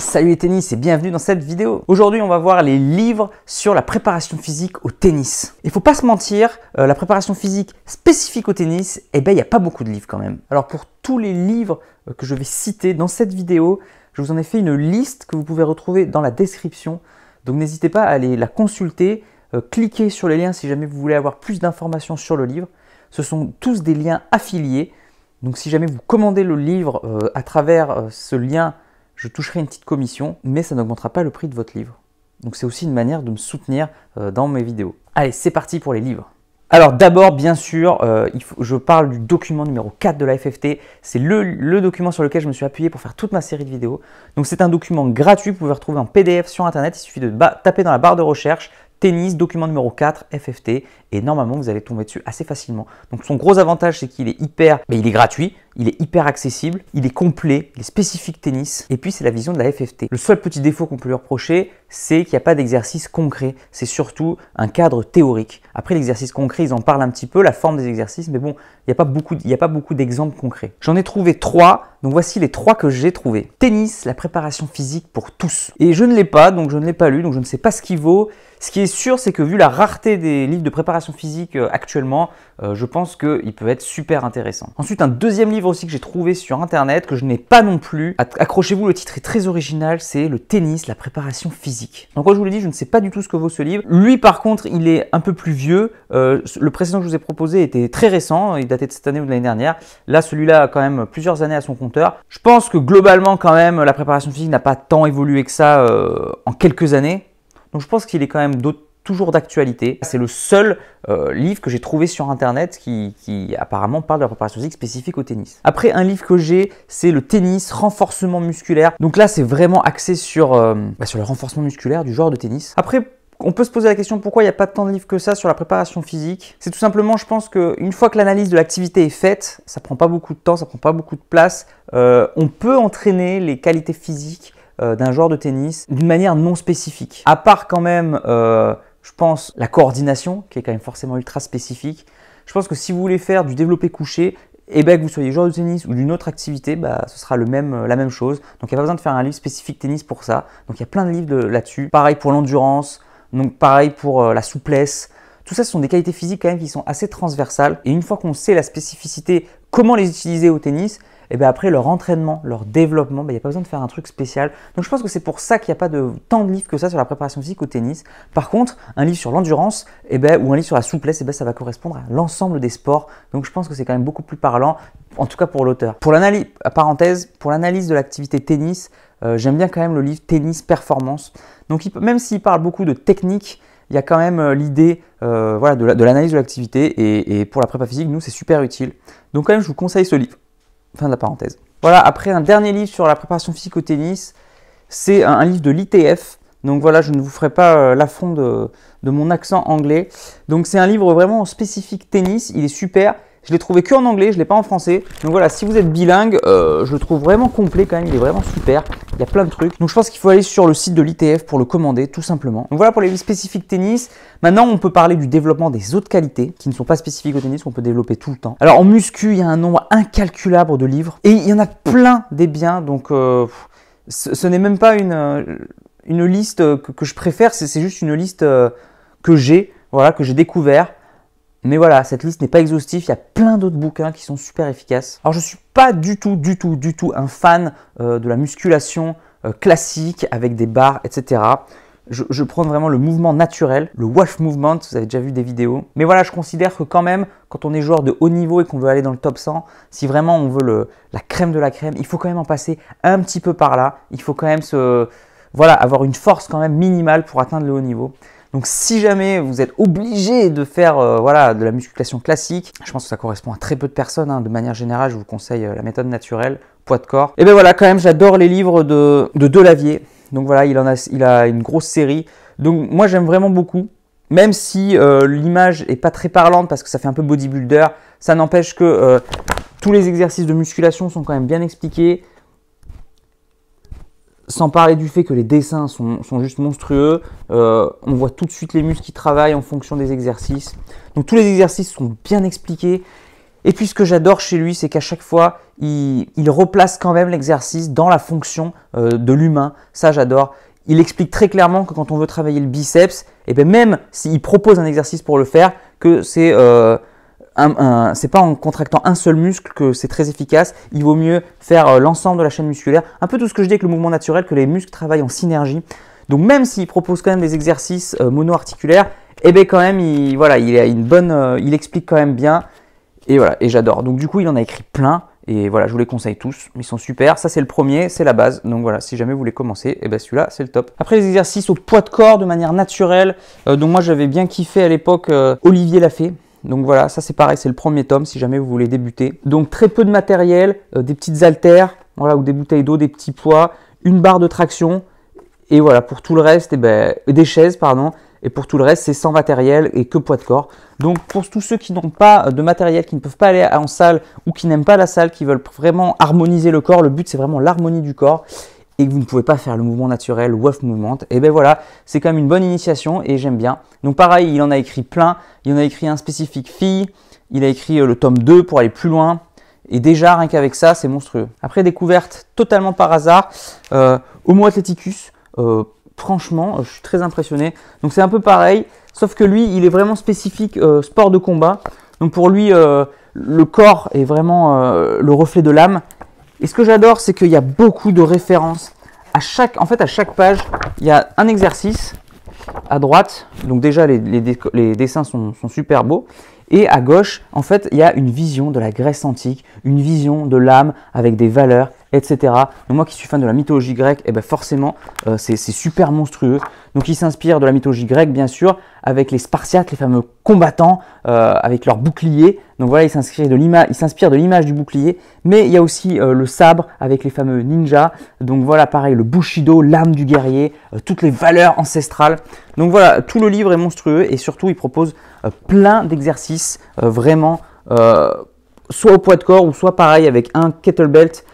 salut les tennis et bienvenue dans cette vidéo. Aujourd'hui, on va voir les livres sur la préparation physique au tennis. Il faut pas se mentir, euh, la préparation physique spécifique au tennis, eh ben il n'y a pas beaucoup de livres quand même. Alors pour tous les livres euh, que je vais citer dans cette vidéo, je vous en ai fait une liste que vous pouvez retrouver dans la description. Donc n'hésitez pas à aller la consulter, euh, cliquez sur les liens si jamais vous voulez avoir plus d'informations sur le livre. Ce sont tous des liens affiliés. Donc si jamais vous commandez le livre à travers ce lien je toucherai une petite commission, mais ça n'augmentera pas le prix de votre livre. Donc c'est aussi une manière de me soutenir euh, dans mes vidéos. Allez, c'est parti pour les livres. Alors d'abord, bien sûr, euh, il faut, je parle du document numéro 4 de la FFT. C'est le, document sur lequel je me suis appuyé pour faire toute ma série de vidéos. Donc c'est un document gratuit, vous pouvez retrouver en PDF sur Internet. Il suffit de taper dans la barre de recherche tennis, document numéro 4, FFT, et normalement vous allez tomber dessus assez facilement. Donc son gros avantage c'est qu'il est hyper, mais ben, il est gratuit, il est hyper accessible, il est complet, il est spécifique tennis, et puis c'est la vision de la FFT. Le seul petit défaut qu'on peut lui reprocher, c'est qu'il n'y a pas d'exercice concret, c'est surtout un cadre théorique. Après l'exercice concret, ils en parlent un petit peu, la forme des exercices, mais bon, il n'y a pas beaucoup, il a pas beaucoup d'exemples concrets. J'en ai trouvé trois, donc voici les trois que j'ai trouvés. Tennis, la préparation physique pour tous. Et je ne l'ai pas, donc je ne l'ai pas lu, donc je ne sais pas ce qu'il vaut. Ce qui est sûr, c'est que vu la rareté des livres de préparation physique euh, actuellement, euh, je pense qu'il peut être super intéressant. Ensuite, un deuxième livre aussi que j'ai trouvé sur internet, que je n'ai pas non plus. Accrochez-vous, le titre est très original, c'est Le tennis, la préparation physique. Donc comme je vous l'ai dit, je ne sais pas du tout ce que vaut ce livre. Lui par contre, il est un peu plus vieux. Euh, le précédent que je vous ai proposé était très récent, il datait de cette année ou de l'année dernière. Là, celui-là a quand même plusieurs années à son compteur. Je pense que globalement quand même, la préparation physique n'a pas tant évolué que ça en quelques années. Donc je pense qu'il est quand même toujours d'actualité. C'est le seul euh, livre que j'ai trouvé sur internet qui, apparemment parle de la préparation physique spécifique au tennis. Après, un livre que j'ai, c'est le tennis renforcement musculaire. Donc là, c'est vraiment axé sur, euh, bah, sur le renforcement musculaire du genre de tennis. Après, on peut se poser la question pourquoi il n'y a pas tant de livres que ça sur la préparation physique. C'est tout simplement, je pense qu'une fois que l'analyse de l'activité est faite, ça prend pas beaucoup de temps, ça prend pas beaucoup de place. Euh, on peut entraîner les qualités physiques euh, d'un joueur de tennis d'une manière non spécifique. À part quand même, euh, je pense, la coordination, qui est quand même forcément ultra spécifique. Je pense que si vous voulez faire du développé couché, et eh ben, que vous soyez joueur de tennis ou d'une autre activité, bah, ce sera le même, euh, la même chose. Donc il n'y a pas besoin de faire un livre spécifique tennis pour ça. Donc il y a plein de livres là-dessus. Pareil pour l'endurance, donc pareil pour la souplesse. Tout ça, ce sont des qualités physiques quand même qui sont assez transversales. Et une fois qu'on sait la spécificité Comment les utiliser au tennis et eh bien après leur entraînement, leur développement, il ben, n'y a pas besoin de faire un truc spécial. Donc je pense que c'est pour ça qu'il n'y a pas tant de livres que ça sur la préparation physique au tennis. Par contre, un livre sur l'endurance et eh ben, ou un livre sur la souplesse, et eh ben, ça va correspondre à l'ensemble des sports. Donc je pense que c'est quand même beaucoup plus parlant, en tout cas pour l'auteur. Pour l'analyse, parenthèse, pour l'analyse de l'activité tennis, euh, j'aime bien quand même le livre Tennis Performance. Donc même s'il parle beaucoup de technique, il y a quand même euh, l'idée euh, voilà, de l'analyse de l'activité et, pour la prépa physique, nous, c'est super utile. Donc quand même, je vous conseille ce livre. Fin de la parenthèse. Voilà, après un dernier livre sur la préparation physique au tennis, c'est un, livre de l'ITF. Donc voilà, je ne vous ferai pas euh, l'affront de, de mon accent anglais. Donc c'est un livre vraiment spécifique tennis, il est super. Je l'ai trouvé que en anglais, je ne l'ai pas en français. Donc voilà, si vous êtes bilingue, euh, je le trouve vraiment complet quand même, il est vraiment super. Il y a plein de trucs. Donc je pense qu'il faut aller sur le site de l'ITF pour le commander, tout simplement. Donc voilà pour les livres spécifiques tennis. Maintenant, on peut parler du développement des autres qualités qui ne sont pas spécifiques au tennis, qu'on peut développer tout le temps. Alors en muscu, il y a un nombre incalculable de livres et il y en a plein des biens. Donc euh, ce, n'est même pas une, euh, une liste que, je préfère, c'est juste une liste que j'ai, voilà, que j'ai découvert. Mais voilà, cette liste n'est pas exhaustive, il y a plein d'autres bouquins qui sont super efficaces. Alors je ne suis pas du tout, du tout, du tout un fan euh, de la musculation euh, classique avec des barres, etc. Je, prends vraiment le mouvement naturel, le wash movement, vous avez déjà vu des vidéos. Mais voilà, je considère que quand même, quand on est joueur de haut niveau et qu'on veut aller dans le top 100, si vraiment on veut la crème de la crème, il faut quand même en passer un petit peu par là. Il faut quand même voilà, avoir une force quand même minimale pour atteindre le haut niveau. Donc si jamais vous êtes obligé de faire euh, voilà, de la musculation classique, je pense que ça correspond à très peu de personnes. Hein. De manière générale, je vous conseille euh, la méthode naturelle, poids de corps. Et ben voilà, quand même, j'adore les livres de, de Delavier. Donc voilà, il, en a, il a une grosse série. Donc moi, j'aime vraiment beaucoup. Même si euh, l'image est pas très parlante parce que ça fait un peu bodybuilder, ça n'empêche que tous les exercices de musculation sont quand même bien expliqués sans parler du fait que les dessins sont, juste monstrueux, euh, on voit tout de suite les muscles qui travaillent en fonction des exercices. Donc tous les exercices sont bien expliqués. Et puis ce que j'adore chez lui, c'est qu'à chaque fois, il, replace quand même l'exercice dans la fonction euh, de l'humain. Ça, j'adore. Il explique très clairement que quand on veut travailler le biceps, et eh ben même s'il propose un exercice pour le faire, que c'est euh, c'est pas en contractant un seul muscle que c'est très efficace. Il vaut mieux faire euh, l'ensemble de la chaîne musculaire. Un peu tout ce que je dis avec le mouvement naturel, que les muscles travaillent en synergie. Donc même s'il propose quand même des exercices euh, mono-articulaires, eh bien quand même, il, voilà, il a une bonne, euh, il explique quand même bien. Et voilà, et j'adore. Donc du coup, il en a écrit plein. Et voilà, je vous les conseille tous, ils sont super. Ça, c'est le premier, c'est la base. Donc voilà, si jamais vous voulez commencer, et eh ben, celui-là, c'est le top. Après, les exercices au poids de corps de manière naturelle. donc moi, j'avais bien kiffé à l'époque Olivier Olivier Lafay. Donc voilà, ça c'est pareil, c'est le premier tome si jamais vous voulez débuter. Donc très peu de matériel, euh, des petites haltères, voilà, ou des bouteilles d'eau, des petits poids, une barre de traction, et voilà, pour tout le reste, et eh ben, euh, des chaises, pardon, et pour tout le reste, c'est sans matériel et que poids de corps. Donc pour tous ceux qui n'ont pas euh, de matériel, qui ne peuvent pas aller en salle ou qui n'aiment pas la salle, qui veulent vraiment harmoniser le corps, le but c'est vraiment l'harmonie du corps, et que vous ne pouvez pas faire le mouvement naturel, Wolf Movement, et eh ben voilà, c'est quand même une bonne initiation et j'aime bien. Donc pareil, il en a écrit plein, il en a écrit un spécifique fille, il a écrit euh, le tome 2 pour aller plus loin, et déjà rien qu'avec ça, c'est monstrueux. Après découverte totalement par hasard, euh, Homo Athleticus, euh, franchement, je suis très impressionné. Donc c'est un peu pareil, sauf que lui, il est vraiment spécifique sport de combat. Donc pour lui, le corps est vraiment le reflet de l'âme et ce que j'adore, c'est qu'il y a beaucoup de références. À chaque, en fait, à chaque page, il y a un exercice à droite. Donc déjà, les, dessins sont, sont super beaux. Et à gauche, en fait, il y a une vision de la Grèce antique, une vision de l'âme avec des valeurs etc. Donc moi qui suis fan de la mythologie grecque, eh ben forcément euh, c'est super monstrueux. Donc il s'inspire de la mythologie grecque bien sûr, avec les Spartiates, les fameux combattants, euh, avec leurs boucliers. Donc voilà, il s'inspire de l'image du bouclier, mais il y a aussi euh, le sabre avec les fameux ninjas. Donc voilà, pareil, le bushido, l'âme du guerrier, toutes les valeurs ancestrales. Donc voilà, tout le livre est monstrueux et surtout il propose plein d'exercices vraiment soit au poids de corps ou soit pareil avec un kettlebelt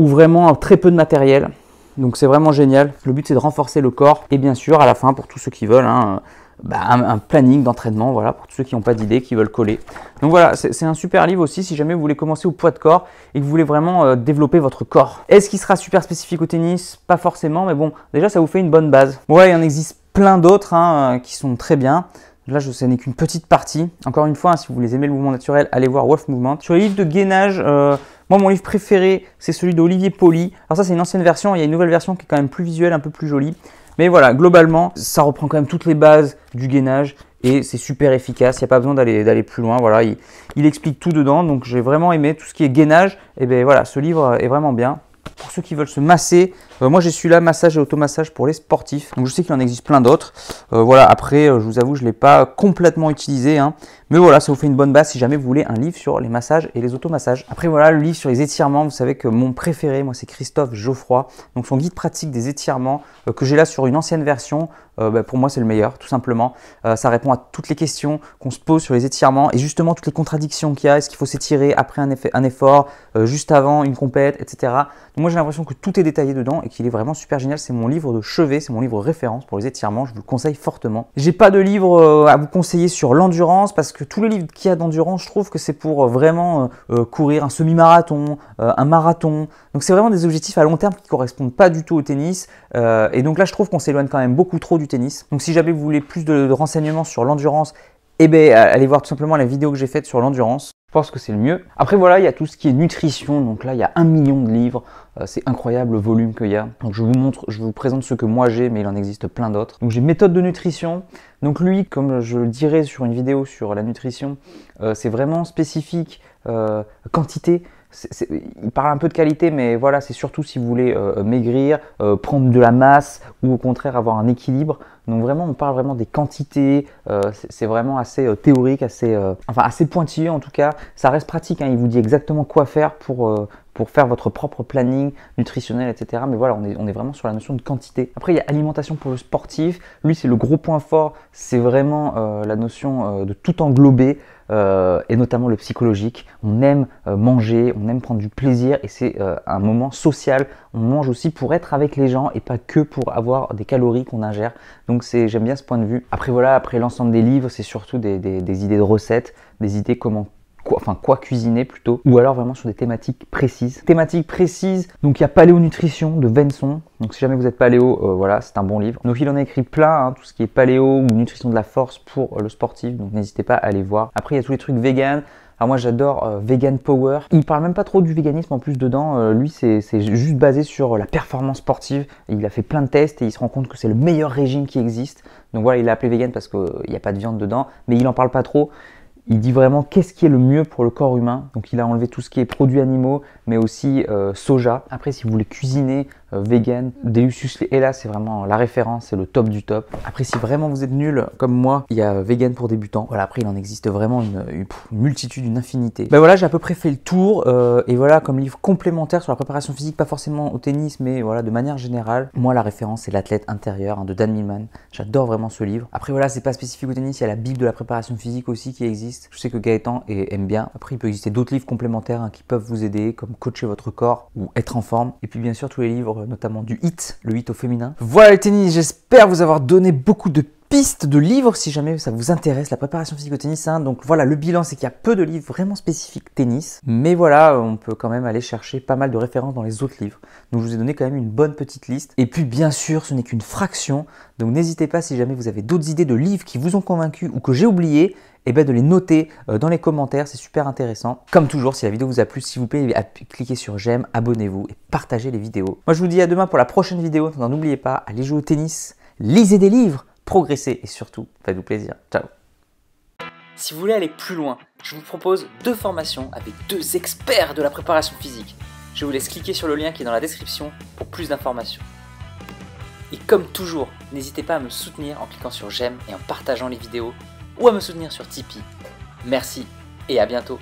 ou vraiment très peu de matériel. Donc c'est vraiment génial. Le but c'est de renforcer le corps et bien sûr à la fin pour tous ceux qui veulent hein, bah, un, planning d'entraînement voilà pour tous ceux qui n'ont pas d'idée qui veulent coller. Donc voilà c'est un super livre aussi si jamais vous voulez commencer au poids de corps et que vous voulez vraiment euh, développer votre corps. Est-ce qu'il sera super spécifique au tennis Pas forcément mais bon déjà ça vous fait une bonne base. Bon, ouais il en existe plein d'autres hein, euh, qui sont très bien. Là, je sais n'est qu'une petite partie. Encore une fois, hein, si vous voulez aimer le mouvement naturel, allez voir Wolf Movement. Sur les livres de gainage, euh, moi, mon livre préféré, c'est celui d'Olivier Poli. Alors ça, c'est une ancienne version, il y a une nouvelle version qui est quand même plus visuelle, un peu plus jolie. Mais voilà, globalement, ça reprend quand même toutes les bases du gainage et c'est super efficace, il n'y a pas besoin d'aller plus loin, voilà, il, il, explique tout dedans, donc j'ai vraiment aimé tout ce qui est gainage, et bien voilà, ce livre est vraiment bien pour ceux qui veulent se masser. Euh, moi, j'ai celui-là, massage et automassage pour les sportifs. Donc, je sais qu'il en existe plein d'autres. Euh, voilà, après, euh, je vous avoue, je ne l'ai pas complètement utilisé. Hein. Mais voilà, ça vous fait une bonne base si jamais vous voulez un livre sur les massages et les automassages. Après, voilà, le livre sur les étirements. Vous savez que mon préféré, moi, c'est Christophe Geoffroy. Donc, son guide pratique des étirements que j'ai là sur une ancienne version. Bah, pour moi, c'est le meilleur, tout simplement. ça répond à toutes les questions qu'on se pose sur les étirements et justement toutes les contradictions qu'il y a. Est-ce qu'il faut s'étirer après un, un effort, juste avant une compète, etc. Donc moi j'ai l'impression que tout est détaillé dedans et qu'il est vraiment super génial. C'est mon livre de chevet, c'est mon livre référence pour les étirements. Je vous le conseille fortement. J'ai pas de livre euh, à vous conseiller sur l'endurance parce que tous les livres qu'il y a d'endurance, je trouve que c'est pour euh, vraiment euh, courir un semi-marathon, un marathon. Donc c'est vraiment des objectifs à long terme qui correspondent pas du tout au tennis. et donc là je trouve qu'on s'éloigne quand même beaucoup trop du tennis. Donc si jamais vous voulez plus de renseignements sur l'endurance et eh bien, allez voir tout simplement la vidéo que j'ai faite sur l'endurance. Je pense que c'est le mieux. Après, voilà, il y a tout ce qui est nutrition. Donc là, il y a un million de livres. Euh, c'est incroyable le volume qu'il y a. Donc je vous montre, je vous présente ce que moi j'ai, mais il en existe plein d'autres. Donc j'ai méthode de nutrition. Donc lui, comme je le dirais sur une vidéo sur la nutrition, euh, c'est vraiment spécifique, euh, quantité il parle un peu de qualité, mais voilà, c'est surtout si vous voulez euh, maigrir, euh, prendre de la masse ou au contraire avoir un équilibre. Donc vraiment, on parle vraiment des quantités. Euh, c'est vraiment assez théorique, assez, enfin assez pointilleux en tout cas. Ça reste pratique. Hein. il vous dit exactement quoi faire pour pour faire votre propre planning nutritionnel, etc. Mais voilà, on est, on est vraiment sur la notion de quantité. Après, il y a alimentation pour le sportif. Lui, c'est le gros point fort. C'est vraiment euh, la notion euh, de tout englober. Euh, et notamment le psychologique. On aime manger, on aime prendre du plaisir et c'est un moment social. On mange aussi pour être avec les gens et pas que pour avoir des calories qu'on ingère. Donc c'est, j'aime bien ce point de vue. Après voilà, après l'ensemble des livres, c'est surtout des idées de recettes, des idées comment enfin quoi cuisiner plutôt, ou alors vraiment sur des thématiques précises. Thématiques précises, donc il y a Paléo Nutrition de Venson, donc si jamais vous êtes paléo, euh, voilà, c'est un bon livre. Donc il en a écrit plein, hein, tout ce qui est paléo ou nutrition de la force pour euh, le sportif, donc n'hésitez pas à aller voir. Après il y a tous les trucs vegan, alors moi j'adore euh, Vegan Power. Il parle même pas trop du véganisme en plus dedans. lui c'est juste basé sur la performance sportive. Il a fait plein de tests et il se rend compte que c'est le meilleur régime qui existe. Donc voilà, il l'a appelé vegan parce qu'il n'y a pas de viande dedans, mais il n'en parle pas trop il dit vraiment qu'est-ce qui est le mieux pour le corps humain. Donc il a enlevé tout ce qui est produits animaux, mais aussi euh, soja. Après, si vous voulez cuisiner euh, vegan, Deus et là c'est vraiment la référence, c'est le top du top. Après, si vraiment vous êtes nul comme moi, il y a vegan pour débutants. Voilà, après il en existe vraiment une, multitude, une infinité. Ben voilà, j'ai à peu près fait le tour euh, et voilà comme livre complémentaire sur la préparation physique, pas forcément au tennis, mais voilà de manière générale. Moi, la référence c'est l'athlète intérieur hein, de Dan Millman. J'adore vraiment ce livre. Après voilà, c'est pas spécifique au tennis, il y a la Bible de la préparation physique aussi qui existe. Je sais que Gaëtan aime bien. Après, il peut exister d'autres livres complémentaires hein, qui peuvent vous aider, comme coacher votre corps ou être en forme. Et puis bien sûr tous les livres, notamment du HIT, le HIT au féminin. Voilà le tennis, j'espère vous avoir donné beaucoup de pistes de livres si jamais ça vous intéresse, la préparation physique au tennis. Hein. Donc voilà, le bilan, c'est qu'il y a peu de livres vraiment spécifiques tennis. Mais voilà, on peut quand même aller chercher pas mal de références dans les autres livres. Donc je vous ai donné quand même une bonne petite liste. Et puis bien sûr, ce n'est qu'une fraction. Donc n'hésitez pas si jamais vous avez d'autres idées de livres qui vous ont convaincu ou que j'ai oublié et eh bien de les noter euh, dans les commentaires, c'est super intéressant. Comme toujours, si la vidéo vous a plu, s'il vous plaît, cliquez sur j'aime, abonnez-vous et partagez les vidéos. Moi, je vous dis à demain pour la prochaine vidéo. N'oubliez pas, allez jouer au tennis, lisez des livres, progressez et surtout, faites-vous plaisir. Ciao Si vous voulez aller plus loin, je vous propose deux formations avec deux experts de la préparation physique. Je vous laisse cliquer sur le lien qui est dans la description pour plus d'informations. Et comme toujours, n'hésitez pas à me soutenir en cliquant sur j'aime et en partageant les vidéos ou à me soutenir sur Tipeee. Merci et à bientôt